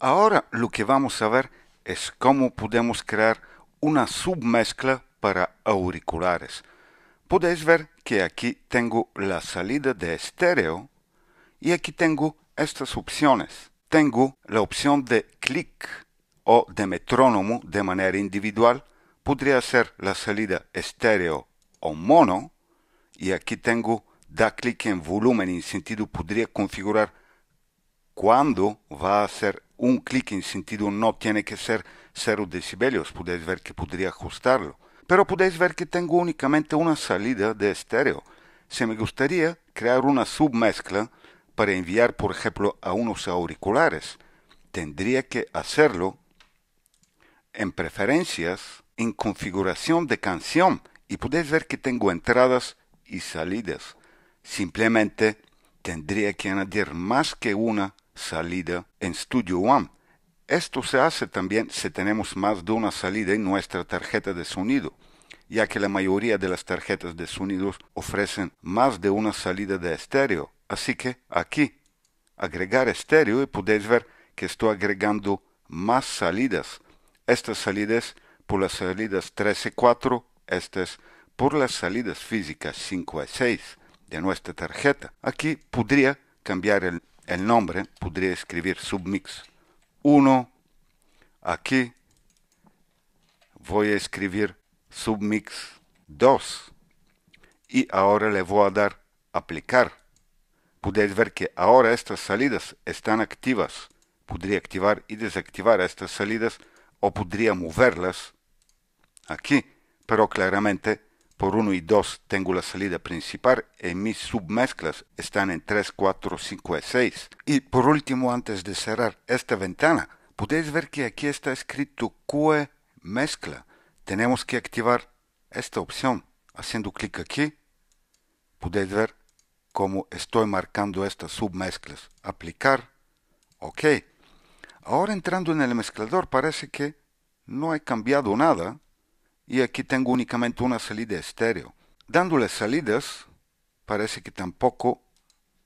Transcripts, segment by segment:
Ahora lo que vamos a ver es cómo podemos crear una submezcla para auriculares. Podéis ver que aquí tengo la salida de estéreo y aquí tengo estas opciones. Tengo la opción de clic o de metrónomo de manera individual. Podría ser la salida estéreo o mono y aquí tengo da clic en volumen en sentido podría configurar cuando va a hacer un clic en sentido no tiene que ser 0 decibelios, podéis ver que podría ajustarlo. Pero podéis ver que tengo únicamente una salida de estéreo. Si me gustaría crear una submezcla para enviar, por ejemplo, a unos auriculares, tendría que hacerlo en preferencias, en configuración de canción, y podéis ver que tengo entradas y salidas. Simplemente tendría que añadir más que una salida en Studio One. Esto se hace también si tenemos más de una salida en nuestra tarjeta de sonido, ya que la mayoría de las tarjetas de sonidos ofrecen más de una salida de estéreo. Así que aquí, agregar estéreo y podéis ver que estoy agregando más salidas. Estas salidas por las salidas 3 y 4, estas por las salidas físicas 5 y 6 de nuestra tarjeta. Aquí podría cambiar el el nombre, podría escribir submix 1. Aquí voy a escribir submix 2. Y ahora le voy a dar aplicar. Podéis ver que ahora estas salidas están activas. Podría activar y desactivar estas salidas o podría moverlas aquí, pero claramente por 1 y 2 tengo la salida principal y mis submezclas están en 3, 4, 5 y 6. Y por último, antes de cerrar esta ventana, podéis ver que aquí está escrito QE mezcla. Tenemos que activar esta opción. Haciendo clic aquí, podéis ver cómo estoy marcando estas submezclas. Aplicar. OK. Ahora entrando en el mezclador parece que no he cambiado nada y aquí tengo únicamente una salida estéreo. Dándole salidas, parece que tampoco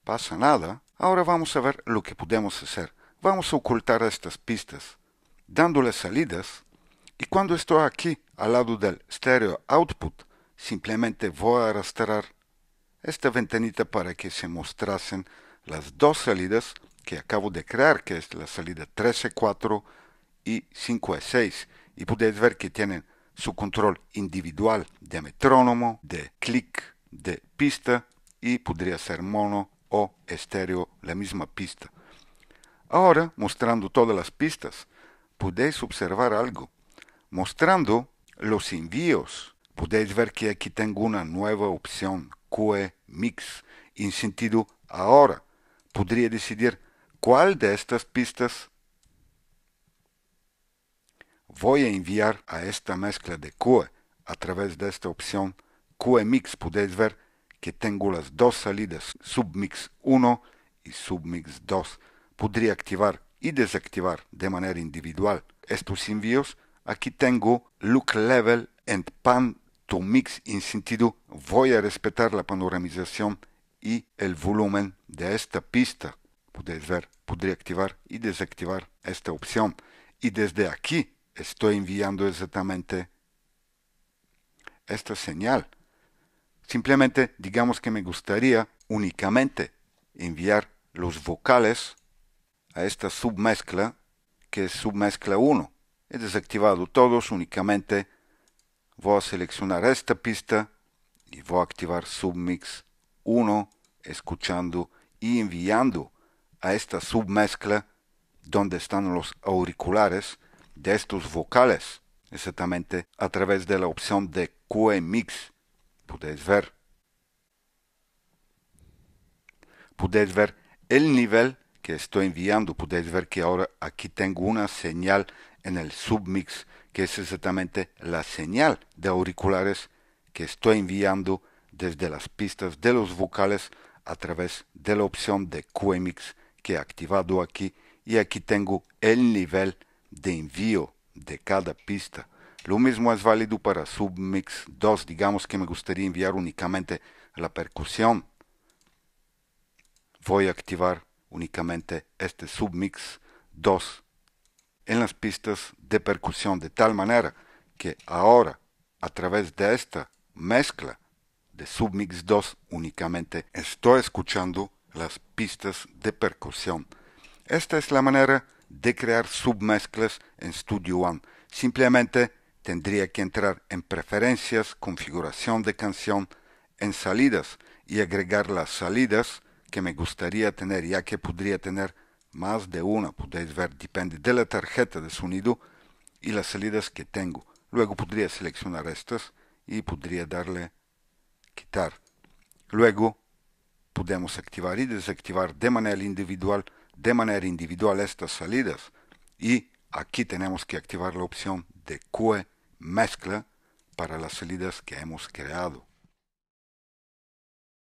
pasa nada. Ahora vamos a ver lo que podemos hacer. Vamos a ocultar estas pistas, dándole salidas, y cuando estoy aquí, al lado del stereo output, simplemente voy a arrastrar esta ventanita para que se mostrasen las dos salidas que acabo de crear, que es la salida 4 y 6. y podéis ver que tienen su control individual de metrónomo, de clic, de pista y podría ser mono o estéreo la misma pista. Ahora, mostrando todas las pistas, podéis observar algo. Mostrando los envíos, podéis ver que aquí tengo una nueva opción, QE Mix, en sentido ahora. Podría decidir cuál de estas pistas voy a enviar a esta mezcla de QE a través de esta opción QE Mix. Podéis ver que tengo las dos salidas Submix 1 y Submix 2. Podría activar y desactivar de manera individual estos envíos. Aquí tengo Look Level and Pan to Mix en sentido voy a respetar la panoramización y el volumen de esta pista. Podéis ver, podría activar y desactivar esta opción. Y desde aquí estoy enviando exactamente esta señal. Simplemente digamos que me gustaría únicamente enviar los vocales a esta submezcla que es submezcla 1. He desactivado todos, únicamente voy a seleccionar esta pista y voy a activar submix 1 escuchando y enviando a esta submezcla donde están los auriculares de estos vocales, exactamente a través de la opción de QMix. Podéis ver. Podéis ver el nivel que estoy enviando. Podéis ver que ahora aquí tengo una señal en el submix, que es exactamente la señal de auriculares que estoy enviando desde las pistas de los vocales a través de la opción de QMix que he activado aquí y aquí tengo el nivel de envío de cada pista. Lo mismo es válido para Submix 2. Digamos que me gustaría enviar únicamente la percusión. Voy a activar únicamente este Submix 2 en las pistas de percusión de tal manera que ahora a través de esta mezcla de Submix 2 únicamente estoy escuchando las pistas de percusión. Esta es la manera de crear submezclas en Studio One. Simplemente tendría que entrar en preferencias, configuración de canción, en salidas y agregar las salidas que me gustaría tener, ya que podría tener más de una, podéis ver, depende de la tarjeta de sonido y las salidas que tengo. Luego podría seleccionar estas y podría darle quitar. Luego podemos activar y desactivar de manera individual de manera individual estas salidas y aquí tenemos que activar la opción de QE mezcla para las salidas que hemos creado.